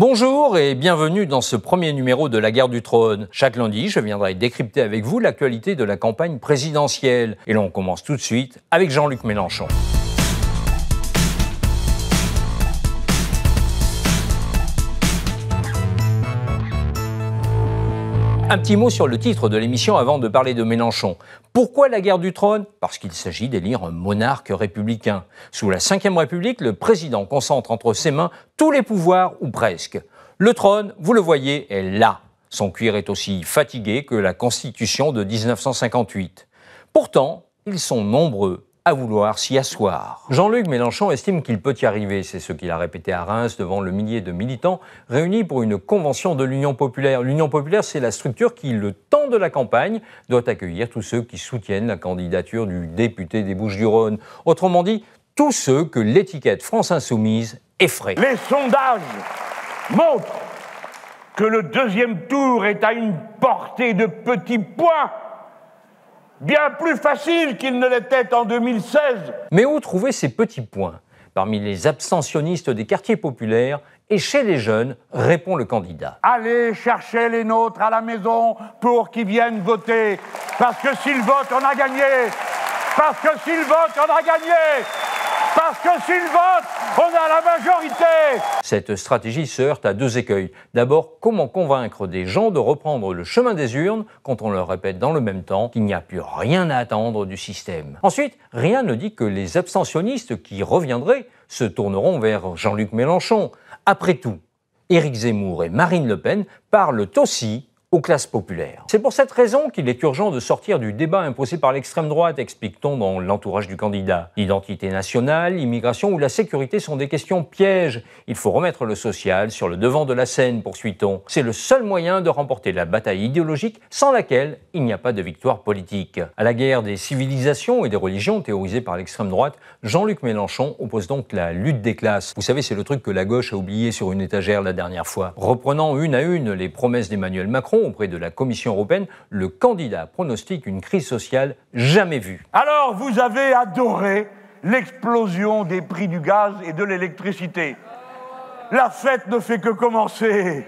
Bonjour et bienvenue dans ce premier numéro de la guerre du trône. Chaque lundi, je viendrai décrypter avec vous l'actualité de la campagne présidentielle. Et l'on commence tout de suite avec Jean-Luc Mélenchon. Un petit mot sur le titre de l'émission avant de parler de Mélenchon. Pourquoi la guerre du trône Parce qu'il s'agit d'élire un monarque républicain. Sous la Ve République, le président concentre entre ses mains tous les pouvoirs, ou presque. Le trône, vous le voyez, est là. Son cuir est aussi fatigué que la Constitution de 1958. Pourtant, ils sont nombreux à vouloir s'y asseoir. Jean-Luc Mélenchon estime qu'il peut y arriver, c'est ce qu'il a répété à Reims devant le millier de militants réunis pour une convention de l'Union populaire. L'Union populaire, c'est la structure qui, le temps de la campagne, doit accueillir tous ceux qui soutiennent la candidature du député des Bouches-du-Rhône. Autrement dit, tous ceux que l'étiquette France insoumise effraie. Les sondages montrent que le deuxième tour est à une portée de petits points bien plus facile qu'il ne l'était en 2016. Mais où trouver ces petits points Parmi les abstentionnistes des quartiers populaires et chez les jeunes, répond le candidat. Allez chercher les nôtres à la maison pour qu'ils viennent voter. Parce que s'ils votent, on a gagné. Parce que s'ils votent, on a gagné s'il vote, on a la majorité Cette stratégie se heurte à deux écueils. D'abord, comment convaincre des gens de reprendre le chemin des urnes quand on leur répète dans le même temps qu'il n'y a plus rien à attendre du système Ensuite, rien ne dit que les abstentionnistes qui reviendraient se tourneront vers Jean-Luc Mélenchon. Après tout, Éric Zemmour et Marine Le Pen parlent aussi aux classes populaires. C'est pour cette raison qu'il est urgent de sortir du débat imposé par l'extrême droite, explique-t-on dans l'entourage du candidat. L'identité nationale, immigration ou la sécurité sont des questions pièges. Il faut remettre le social sur le devant de la scène, poursuit-on. C'est le seul moyen de remporter la bataille idéologique sans laquelle il n'y a pas de victoire politique. À la guerre des civilisations et des religions théorisée par l'extrême droite, Jean-Luc Mélenchon oppose donc la lutte des classes. Vous savez, c'est le truc que la gauche a oublié sur une étagère la dernière fois. Reprenant une à une les promesses d'Emmanuel Macron, auprès de la Commission européenne, le candidat pronostique une crise sociale jamais vue. Alors, vous avez adoré l'explosion des prix du gaz et de l'électricité. La fête ne fait que commencer,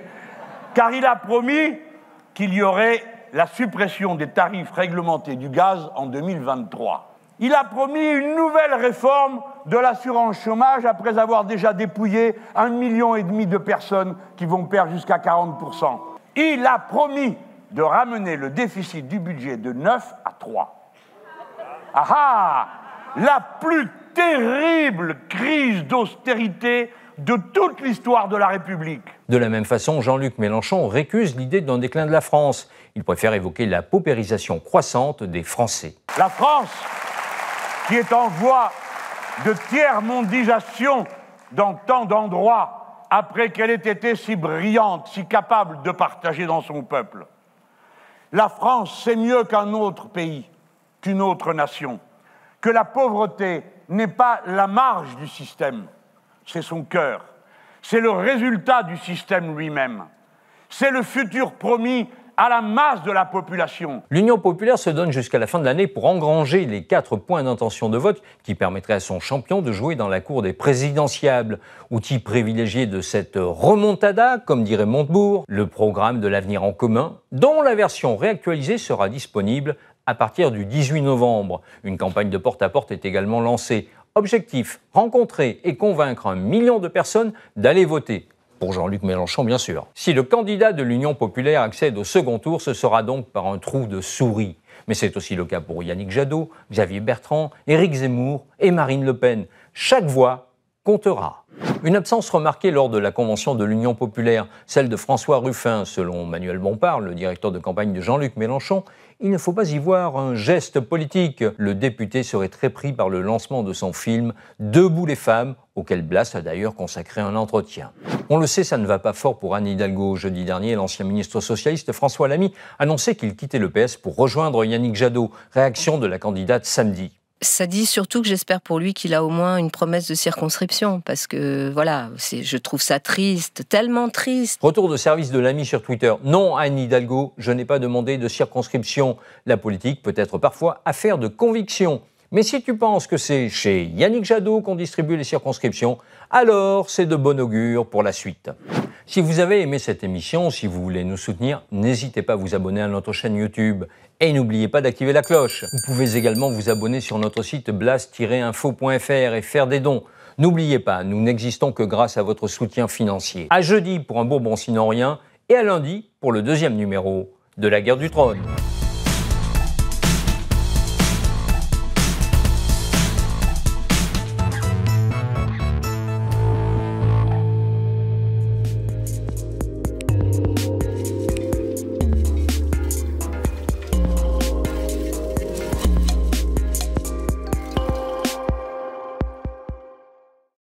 car il a promis qu'il y aurait la suppression des tarifs réglementés du gaz en 2023. Il a promis une nouvelle réforme de l'assurance chômage après avoir déjà dépouillé un million et demi de personnes qui vont perdre jusqu'à 40 il a promis de ramener le déficit du budget de 9 à 3. Ah ah La plus terrible crise d'austérité de toute l'histoire de la République. De la même façon, Jean-Luc Mélenchon récuse l'idée d'un déclin de la France. Il préfère évoquer la paupérisation croissante des Français. La France, qui est en voie de tiers-mondisation dans tant d'endroits, après qu'elle ait été si brillante, si capable de partager dans son peuple. La France, c'est mieux qu'un autre pays, qu'une autre nation, que la pauvreté n'est pas la marge du système, c'est son cœur, c'est le résultat du système lui-même, c'est le futur promis à la masse de la population. L'Union populaire se donne jusqu'à la fin de l'année pour engranger les quatre points d'intention de vote qui permettraient à son champion de jouer dans la cour des présidentiables. Outil privilégié de cette remontada, comme dirait Montebourg, le programme de l'avenir en commun, dont la version réactualisée sera disponible à partir du 18 novembre. Une campagne de porte-à-porte -porte est également lancée. Objectif, rencontrer et convaincre un million de personnes d'aller voter. Pour Jean-Luc Mélenchon, bien sûr. Si le candidat de l'Union populaire accède au second tour, ce sera donc par un trou de souris. Mais c'est aussi le cas pour Yannick Jadot, Xavier Bertrand, Éric Zemmour et Marine Le Pen. Chaque voix comptera. Une absence remarquée lors de la convention de l'Union populaire, celle de François Ruffin, selon Manuel Bompard, le directeur de campagne de Jean-Luc Mélenchon, il ne faut pas y voir un geste politique. Le député serait très pris par le lancement de son film Debout les femmes, auquel Blas a d'ailleurs consacré un entretien. On le sait, ça ne va pas fort pour Anne Hidalgo. Jeudi dernier, l'ancien ministre socialiste François Lamy annonçait qu'il quittait le PS pour rejoindre Yannick Jadot. Réaction de la candidate samedi ça dit surtout que j'espère pour lui qu'il a au moins une promesse de circonscription, parce que voilà, je trouve ça triste, tellement triste. Retour de service de l'ami sur Twitter. Non, Anne Hidalgo, je n'ai pas demandé de circonscription. La politique peut être parfois affaire de conviction. Mais si tu penses que c'est chez Yannick Jadot qu'on distribue les circonscriptions, alors c'est de bon augure pour la suite. Si vous avez aimé cette émission, si vous voulez nous soutenir, n'hésitez pas à vous abonner à notre chaîne YouTube. Et n'oubliez pas d'activer la cloche. Vous pouvez également vous abonner sur notre site blast-info.fr et faire des dons. N'oubliez pas, nous n'existons que grâce à votre soutien financier. À jeudi pour un Bourbon Rien et à lundi pour le deuxième numéro de la guerre du trône.